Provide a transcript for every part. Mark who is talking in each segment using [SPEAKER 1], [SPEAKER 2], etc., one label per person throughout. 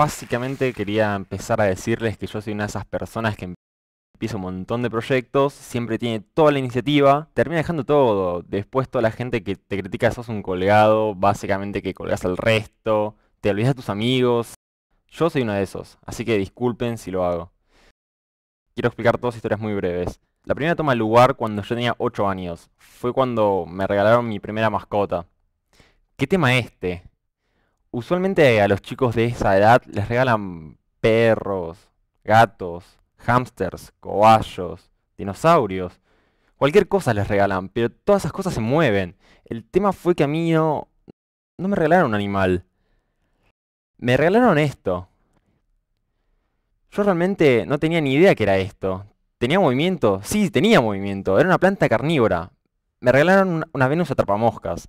[SPEAKER 1] básicamente quería empezar a decirles que yo soy una de esas personas que empieza un montón de proyectos, siempre tiene toda la iniciativa, termina dejando todo. Después toda la gente que te critica sos un colgado, básicamente que colgas al resto, te olvidas de tus amigos. Yo soy uno de esos, así que disculpen si lo hago. Quiero explicar dos historias muy breves. La primera toma lugar cuando yo tenía 8 años. Fue cuando me regalaron mi primera mascota. ¿Qué tema este? usualmente a los chicos de esa edad les regalan perros, gatos, hamsters, cobayos, dinosaurios. Cualquier cosa les regalan, pero todas esas cosas se mueven. El tema fue que a mí no, me regalaron un animal. Me regalaron esto. Yo realmente no tenía ni idea que era esto. ¿Tenía movimiento? Sí, tenía movimiento. Era una planta carnívora. Me regalaron una, una Venus atrapamoscas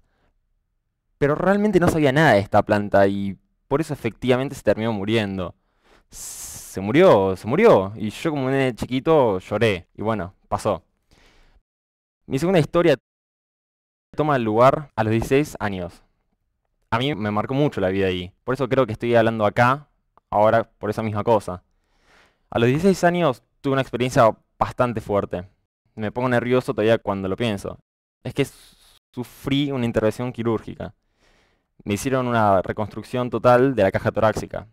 [SPEAKER 1] pero realmente no sabía nada de esta planta y por eso efectivamente se terminó muriendo. Se murió, se murió, y yo como un chiquito lloré, y bueno, pasó. Mi segunda historia toma lugar a los 16 años. A mí me marcó mucho la vida ahí, por eso creo que estoy hablando acá, ahora por esa misma cosa. A los 16 años tuve una experiencia bastante fuerte. Me pongo nervioso todavía cuando lo pienso. Es que sufrí una intervención quirúrgica me hicieron una reconstrucción total de la caja torácica.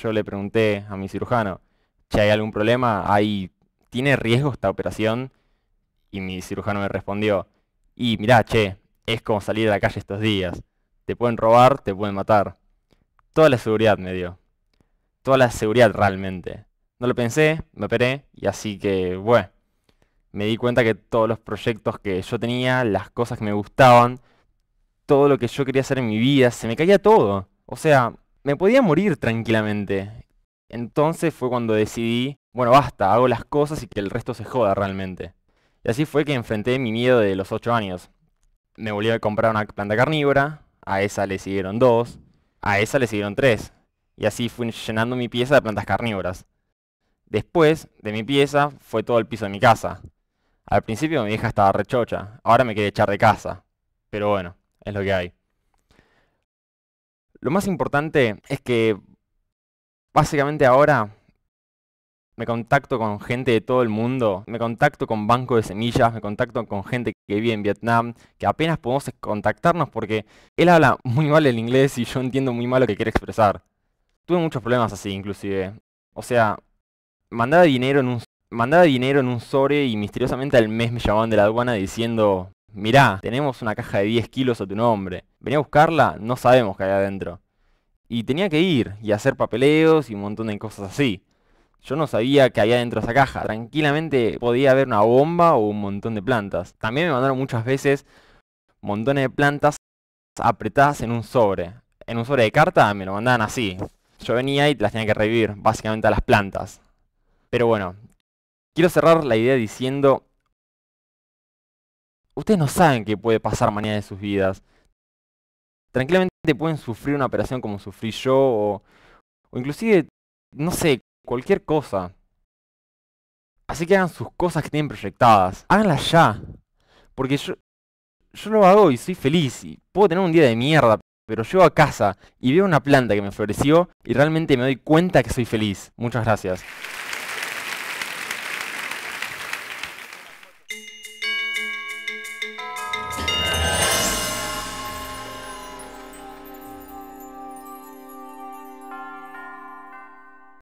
[SPEAKER 1] Yo le pregunté a mi cirujano, ¿che hay algún problema? ¿Hay, ¿Tiene riesgo esta operación? Y mi cirujano me respondió, y mirá, che, es como salir de la calle estos días. Te pueden robar, te pueden matar. Toda la seguridad me dio. Toda la seguridad realmente. No lo pensé, me operé y así que, bueno, me di cuenta que todos los proyectos que yo tenía, las cosas que me gustaban, todo lo que yo quería hacer en mi vida, se me caía todo. O sea, me podía morir tranquilamente. Entonces fue cuando decidí, bueno, basta, hago las cosas y que el resto se joda realmente. Y así fue que enfrenté mi miedo de los ocho años. Me volví a comprar una planta carnívora, a esa le siguieron dos, a esa le siguieron tres. Y así fui llenando mi pieza de plantas carnívoras. Después de mi pieza fue todo el piso de mi casa. Al principio mi hija estaba rechocha, ahora me quería echar de casa. Pero bueno es lo que hay. Lo más importante es que básicamente ahora me contacto con gente de todo el mundo, me contacto con banco de semillas, me contacto con gente que vive en Vietnam, que apenas podemos contactarnos porque él habla muy mal el inglés y yo entiendo muy mal lo que quiere expresar. Tuve muchos problemas así inclusive. O sea, mandaba dinero en un mandaba dinero en un sobre y misteriosamente al mes me llamaban de la aduana diciendo mirá, tenemos una caja de 10 kilos a tu nombre. Venía a buscarla, no sabemos qué hay adentro. Y tenía que ir y hacer papeleos y un montón de cosas así. Yo no sabía que había dentro de esa caja. Tranquilamente podía haber una bomba o un montón de plantas. También me mandaron muchas veces montones de plantas apretadas en un sobre. En un sobre de carta me lo mandaban así. Yo venía y las tenía que revivir, básicamente a las plantas. Pero bueno, quiero cerrar la idea diciendo ustedes no saben qué puede pasar mañana de sus vidas. Tranquilamente pueden sufrir una operación como sufrí yo o, o inclusive, no sé, cualquier cosa. Así que hagan sus cosas que tienen proyectadas. Háganlas ya. Porque yo, yo lo hago y soy feliz. Y puedo tener un día de mierda, pero llego a casa y veo una planta que me floreció y realmente me doy cuenta que soy feliz. Muchas gracias.